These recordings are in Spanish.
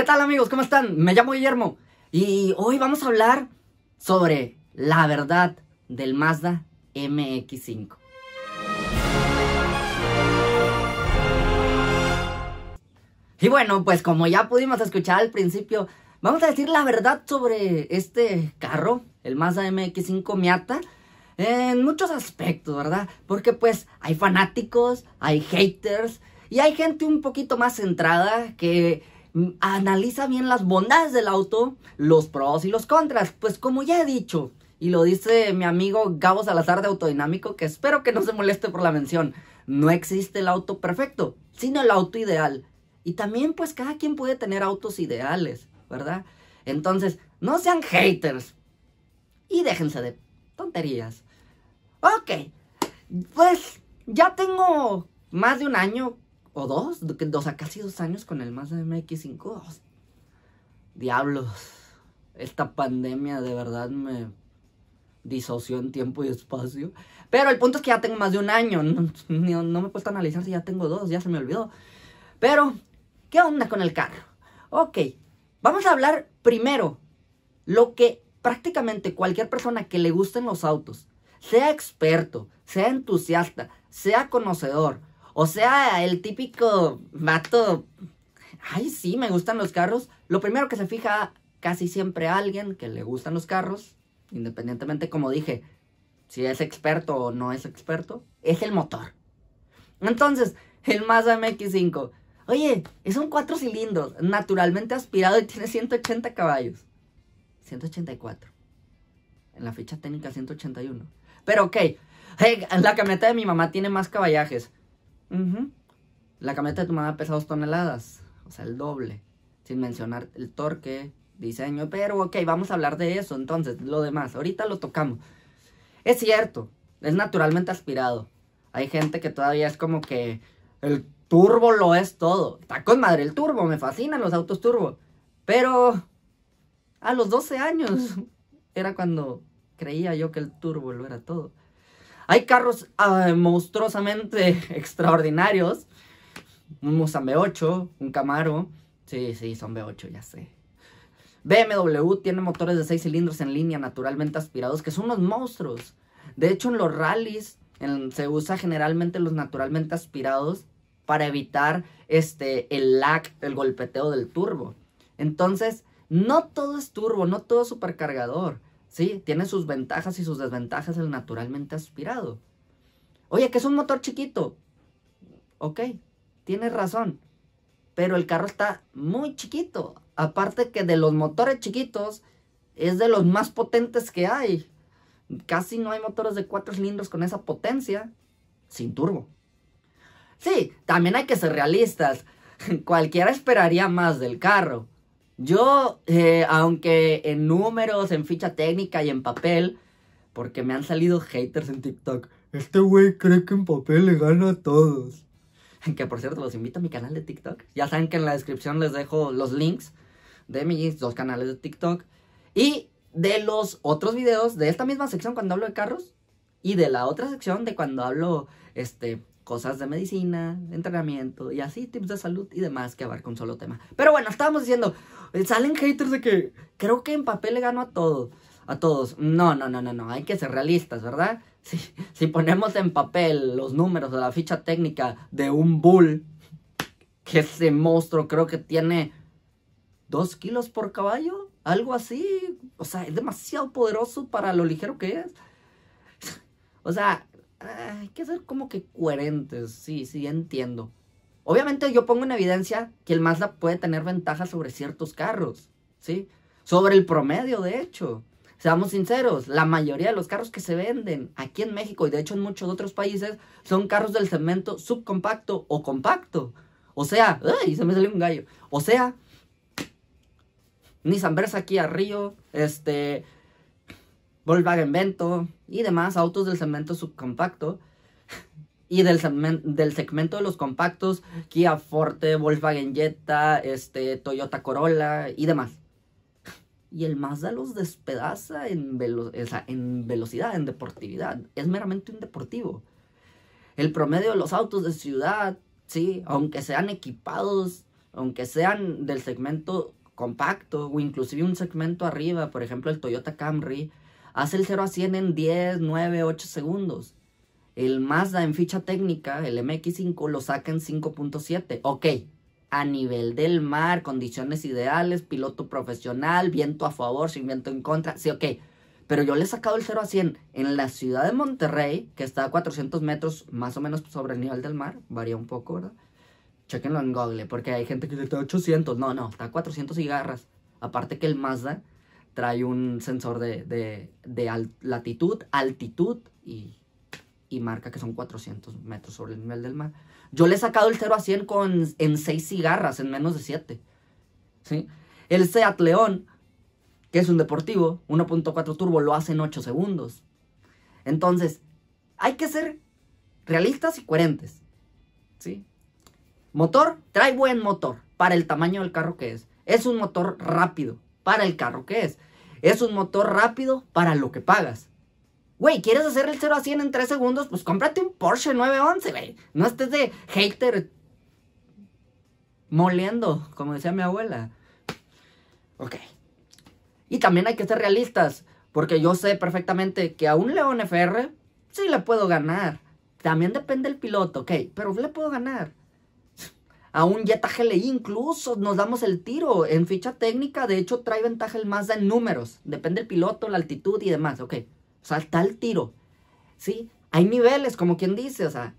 ¿Qué tal amigos? ¿Cómo están? Me llamo Guillermo y hoy vamos a hablar sobre la verdad del Mazda MX5. Y bueno, pues como ya pudimos escuchar al principio, vamos a decir la verdad sobre este carro, el Mazda MX5 Miata, en muchos aspectos, ¿verdad? Porque pues hay fanáticos, hay haters y hay gente un poquito más centrada que Mm, analiza bien las bondades del auto, los pros y los contras. Pues como ya he dicho, y lo dice mi amigo Gabo Salazar de Autodinámico, que espero que no se moleste por la mención, no existe el auto perfecto, sino el auto ideal. Y también pues cada quien puede tener autos ideales, ¿verdad? Entonces, no sean haters. Y déjense de tonterías. Ok, pues ya tengo más de un año o dos, o sea, casi dos años con el Mazda MX5. diablos, esta pandemia de verdad me disoció en tiempo y espacio. Pero el punto es que ya tengo más de un año. No, me he puesto a analizar si ya tengo dos, ya se me olvidó. Pero, ¿qué onda con el carro? Ok, vamos a hablar primero lo que prácticamente cualquier persona que le gusten los autos, sea experto, sea entusiasta, sea conocedor, o sea, el típico mato. Ay, sí, me gustan los carros. Lo primero que se fija casi siempre a alguien que le gustan los carros, independientemente, como dije, si es experto o no es experto, es el motor. Entonces, el Mazda MX5. Oye, es un cuatro cilindros, naturalmente aspirado y tiene 180 caballos. 184. En la ficha técnica 181. Pero ok, la camioneta de mi mamá tiene más caballajes. La camioneta tomaba pesados toneladas, o sea, el doble, sin mencionar el torque, diseño, pero ok, vamos a hablar de eso, entonces, lo demás, ahorita lo tocamos. Es cierto, es naturalmente aspirado. Hay gente que todavía es como que el turbo lo es todo. Está con madre el turbo, me fascinan los autos turbo. Pero a los 12 años era cuando creía yo que el turbo lo era todo. Hay carros ah, monstruosamente extraordinarios. Un Mustang B8, un Camaro. Sí, sí, son B8, ya sé. BMW tiene motores de 6 cilindros en línea naturalmente aspirados, que son unos monstruos. De hecho, en los rallies se usa generalmente los naturalmente aspirados para evitar este, el lag, el golpeteo del turbo. Entonces, no todo es turbo, no todo es supercargador. Sí, tiene sus ventajas y sus desventajas el naturalmente aspirado. Oye, que es un motor chiquito. Ok, tienes razón. Pero el carro está muy chiquito. Aparte que de los motores chiquitos es de los más potentes que hay. Casi no hay motores de cuatro cilindros con esa potencia sin turbo. Sí, también hay que ser realistas. Cualquiera esperaría más del carro. Yo, eh, aunque en números, en ficha técnica y en papel, porque me han salido haters en TikTok, este güey cree que en papel le gana a todos. Que por cierto, los invito a mi canal de TikTok. Ya saben que en la descripción les dejo los links de mis dos canales de TikTok y de los otros videos de esta misma sección cuando hablo de carros y de la otra sección de cuando hablo este cosas de medicina, entrenamiento y así, tips de salud y demás que abarca un solo tema. Pero bueno, estábamos diciendo, eh, salen haters de que creo que en papel le gano a todos. A todos. No, no, no, no, no. Hay que ser realistas, ¿verdad? Si, si ponemos en papel los números de la ficha técnica de un bull, que ese monstruo creo que tiene dos kilos por caballo, algo así. O sea, es demasiado poderoso para lo ligero que es. O sea, hay que ser como que coherentes, sí, sí, entiendo. Obviamente yo pongo en evidencia que el Mazda puede tener ventajas sobre ciertos carros, ¿sí? Sobre el promedio, de hecho. Seamos sinceros, la mayoría de los carros que se venden aquí en México y de hecho en muchos otros países son carros del segmento subcompacto o compacto. O sea, ¡ay! Se me salió un gallo. O sea, Nissan Versa aquí a Río, este, Volkswagen Vento y demás autos del segmento subcompacto y del, del segmento de los compactos, Kia Forte, Volkswagen Jetta, este, Toyota Corolla y demás. Y el Mazda los despedaza en, en velocidad, en deportividad. Es meramente un deportivo. El promedio de los autos de ciudad, sí, aunque sean equipados, aunque sean del segmento compacto o inclusive un segmento arriba, por ejemplo el Toyota Camry, Hace el 0 a 100 en 10, 9, 8 segundos. El Mazda en ficha técnica, el MX5, lo saca en 5.7. Ok, a nivel del mar, condiciones ideales, piloto profesional, viento a favor, sin viento en contra. Sí, ok. Pero yo le he sacado el 0 a 100 en la ciudad de Monterrey, que está a 400 metros más o menos sobre el nivel del mar. Varía un poco, ¿verdad? Chequenlo en Google, porque hay gente que dice 800. No, no, está a 400 cigarras. Aparte que el Mazda trae un sensor de, latitud, altitud y, marca que son 400 metros sobre el nivel del mar. Yo le he sacado el 0 a 100 con, en 6 cigarras, en menos de 7. ¿sí? El Seat León, que es un deportivo, 1.4 turbo, lo hace en 8 segundos. Entonces, hay que ser realistas y coherentes. ¿sí? Motor, trae buen motor para el tamaño del carro que es. Es un motor rápido, para el carro que es. Es un motor rápido para lo que pagas. Güey, ¿quieres hacer el 0 a 100 en 3 segundos? Pues cómprate un Porsche 911, güey. No estés de hater moliendo, como decía mi abuela. Ok. Y también hay que ser realistas, porque yo sé perfectamente que a un León FR sí le puedo ganar. También depende del piloto, ok, pero le puedo ganar a un Jetta GLI incluso nos damos el tiro. En ficha técnica, de hecho, trae ventaja el Mazda en números. Depende del piloto, la altitud y demás. Ok, o sea, está el tiro. Sí, hay niveles, como quien dice, o sea,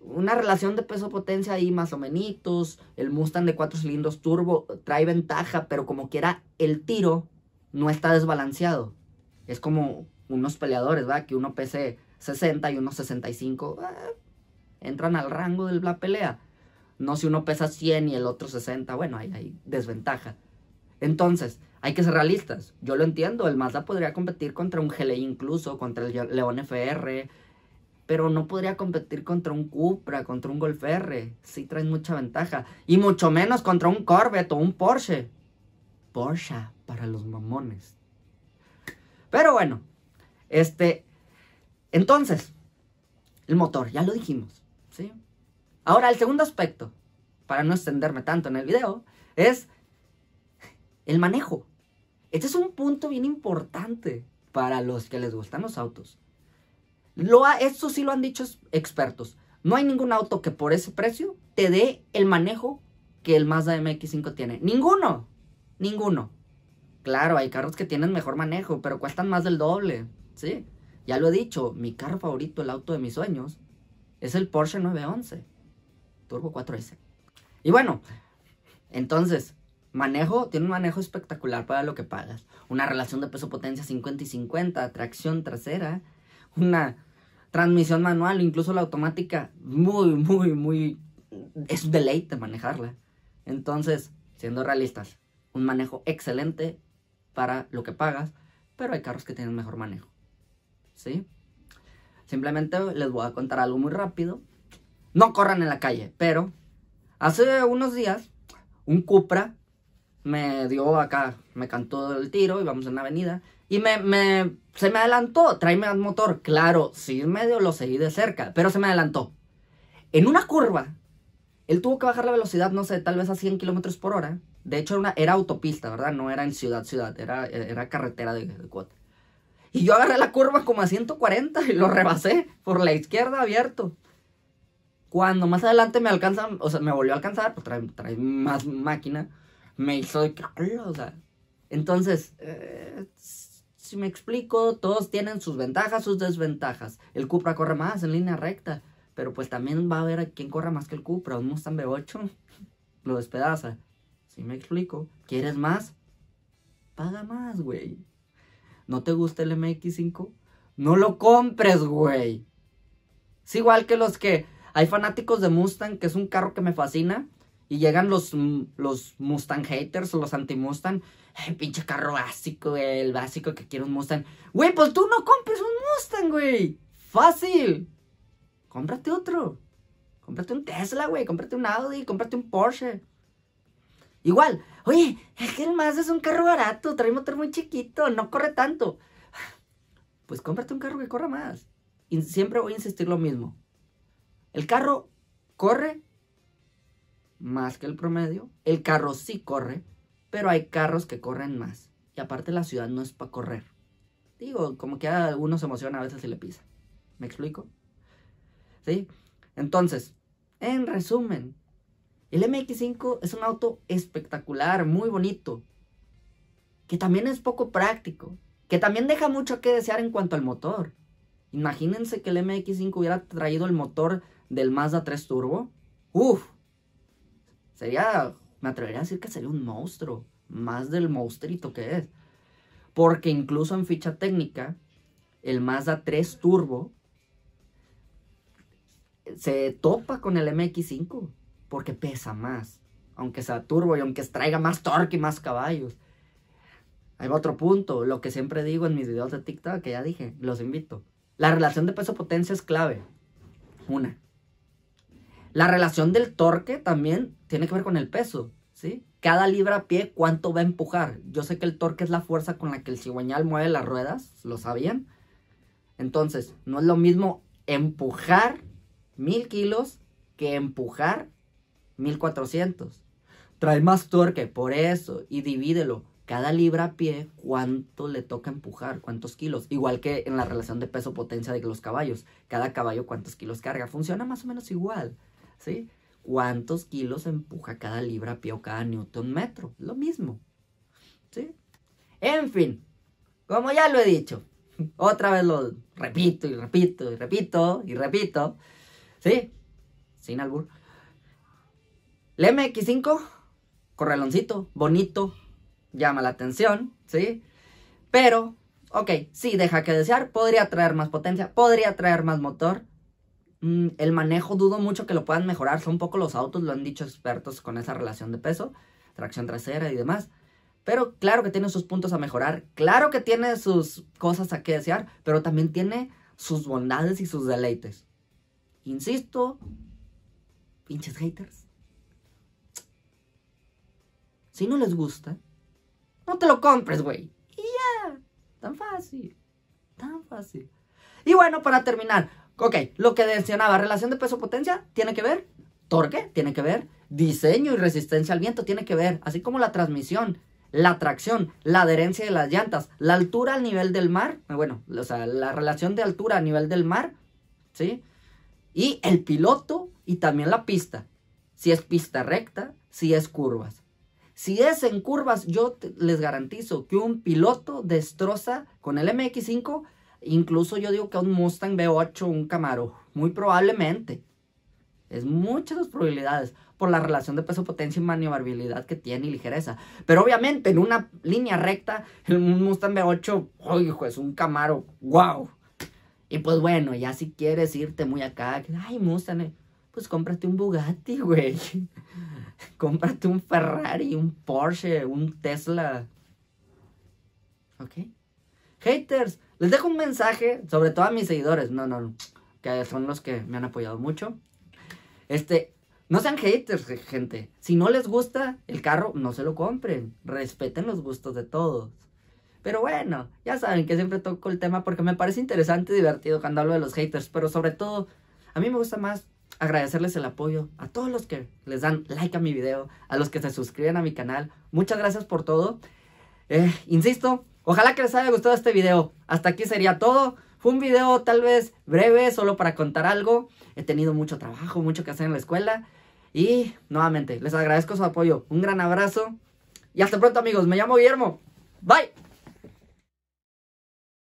una relación de peso-potencia ahí más o menos. El Mustang de cuatro cilindros turbo trae ventaja, pero como quiera, el tiro no está desbalanceado. Es como unos peleadores, ¿verdad? Que uno pese 60 y uno 65 ah, entran al rango de la pelea. No si uno pesa 100 y el otro 60, bueno, hay desventaja. Entonces, hay que ser realistas. Yo lo entiendo, el Mazda podría competir contra un GLE incluso, contra el León FR, pero no podría competir contra un Cupra, contra un Golf R. Sí traen mucha ventaja. Y mucho menos contra un Corvette o un Porsche. Porsche para los mamones. Pero bueno, este, entonces, el motor, ya lo dijimos. Ahora, el segundo aspecto, para no extenderme tanto en el video, es el manejo. Este es un punto bien importante para los que les gustan los autos. Lo eso sí lo han dicho expertos. No hay ningún auto que por ese precio te dé el manejo que el Mazda MX5 tiene. Ninguno. Ninguno. Claro, hay carros que tienen mejor manejo, pero cuestan más del doble. Sí. Ya lo he dicho, mi carro favorito, el auto de mis sueños, es el Porsche 911. Turbo 4S. Y bueno, entonces, manejo, tiene un manejo espectacular para lo que pagas. Una relación de peso-potencia 50 y 50, tracción trasera, una transmisión manual, incluso la automática, muy, muy, muy... Es un deleite manejarla. Entonces, siendo realistas, un manejo excelente para lo que pagas, pero hay carros que tienen mejor manejo. ¿Sí? Simplemente les voy a contar algo muy rápido no corran en la calle, pero hace unos días un Cupra me dio acá, me cantó el tiro, y vamos en la avenida, y se me adelantó, tráeme al motor, claro, sí medio lo seguí de cerca, pero se me adelantó. En una curva, él tuvo que bajar la velocidad, no sé, tal vez a 100 kilómetros por hora, de hecho, una, era autopista, ¿verdad? No era en ciudad-ciudad, era, era carretera de, de Y yo agarré la curva como a 140 y lo rebasé por la izquierda abierto. Cuando más adelante me alcanzan... o sea, me volvió a alcanzar, pues trae, más máquina, me hizo de Entonces, eh, si me explico, todos tienen sus ventajas, sus desventajas. El Cupra corre más en línea recta, pero pues también va a haber a quien corra más que el Cupra, un Mustang B8 lo despedaza. Si me explico, ¿quieres más? Paga más, güey. ¿No te gusta el MX5? No lo compres, güey. Es igual que los que hay fanáticos de Mustang, que es un carro que me fascina. Y llegan los, mm, los Mustang haters o los anti-Mustang. El pinche carro básico, el básico que quiere un Mustang. Güey, pues tú no compres un Mustang, güey. Fácil. Cómprate otro. Cómprate un Tesla, güey. Cómprate un Audi. Cómprate un Porsche. Igual, oye, es que el Mazda es un carro barato. Trae motor muy chiquito. No corre tanto. Pues cómprate un carro que corra más. Y siempre voy a insistir lo mismo. El carro corre más que el promedio. El carro sí corre, pero hay carros que corren más. Y aparte la ciudad no es para correr. Digo, como que a algunos se emociona a veces si le pisa. ¿Me explico? ¿Sí? Entonces, en resumen, el MX5 es un auto espectacular, muy bonito, que también es poco práctico, que también deja mucho que desear en cuanto al motor. Imagínense que el MX5 hubiera traído el motor del Mazda 3 Turbo, uff, sería, me atrevería a decir que sería un monstruo, más del monstruito que es. Porque incluso en ficha técnica, el Mazda 3 Turbo se topa con el MX5 porque pesa más, aunque sea turbo y aunque traiga más torque y más caballos. Hay otro punto, lo que siempre digo en mis videos de TikTok, que ya dije, los invito. La relación de peso-potencia es clave. Una, la relación del torque también tiene que ver con el peso, ¿sí? Cada libra a pie, ¿cuánto va a empujar? Yo sé que el torque es la fuerza con la que el cigüeñal mueve las ruedas, ¿lo sabían? Entonces, no es lo mismo empujar mil kilos que empujar mil cuatrocientos. Trae más torque, por eso, y divídelo. Cada libra a pie, ¿cuánto le toca empujar? ¿Cuántos kilos? Igual que en la relación de peso-potencia de los caballos. Cada caballo, ¿cuántos kilos carga? Funciona más o menos igual. ¿sí? ¿Cuántos kilos empuja cada libra pie o cada newton metro? Lo mismo, ¿sí? En fin, como ya lo he dicho, otra vez lo repito y repito y repito y repito, ¿sí? Sin albur. El MX5, correloncito, bonito, llama la atención, ¿sí? Pero, ok, sí, deja que desear, podría traer más potencia, podría traer más motor, Mm, el manejo dudo mucho que lo puedan mejorar. Son poco los autos, lo han dicho expertos con esa relación de peso, tracción trasera y demás. Pero claro que tiene sus puntos a mejorar, claro que tiene sus cosas a que desear, pero también tiene sus bondades y sus deleites. Insisto, pinches haters. Si no les gusta, no te lo compres, güey. Y ya, tan fácil, tan fácil. Y bueno, para terminar, Ok, lo que mencionaba, relación de peso-potencia tiene que ver, torque tiene que ver, diseño y resistencia al viento tiene que ver, así como la transmisión, la tracción, la adherencia de las llantas, la altura al nivel del mar, ah, bueno, o sea, la relación de altura a nivel del mar, ¿sí? Y el piloto y también la pista, si es pista recta, si es curvas. Si es en curvas, yo les garantizo que un piloto destroza con el MX5 Incluso yo digo que un Mustang V8, un Camaro, muy probablemente. Es muchas las probabilidades por la relación de peso, potencia y maniobrabilidad que tiene y ligereza. Pero obviamente en una línea recta, un Mustang V8, es un Camaro, wow. Y pues bueno, ya si quieres irte muy acá, ay Mustang, pues cómprate un Bugatti, güey. cómprate un Ferrari, un Porsche, un Tesla. ¿Ok? Haters, les dejo un mensaje, sobre todo a mis seguidores, no, no, que son los que me han apoyado mucho. Este, no sean haters, gente. Si no les gusta el carro, no se lo compren. Respeten los gustos de todos. Pero bueno, ya saben que siempre toco el tema porque me parece interesante y divertido cuando hablo de los haters. Pero sobre todo, a mí me gusta más agradecerles el apoyo a todos los que les dan like a mi video, a los que se suscriben a mi canal. Muchas gracias por todo. Eh, insisto, Ojalá que les haya gustado este video. Hasta aquí sería todo. Fue un video tal vez breve, solo para contar algo. He tenido mucho trabajo, mucho que hacer en la escuela. Y nuevamente, les agradezco su apoyo. Un gran abrazo. Y hasta pronto amigos. Me llamo Guillermo. Bye.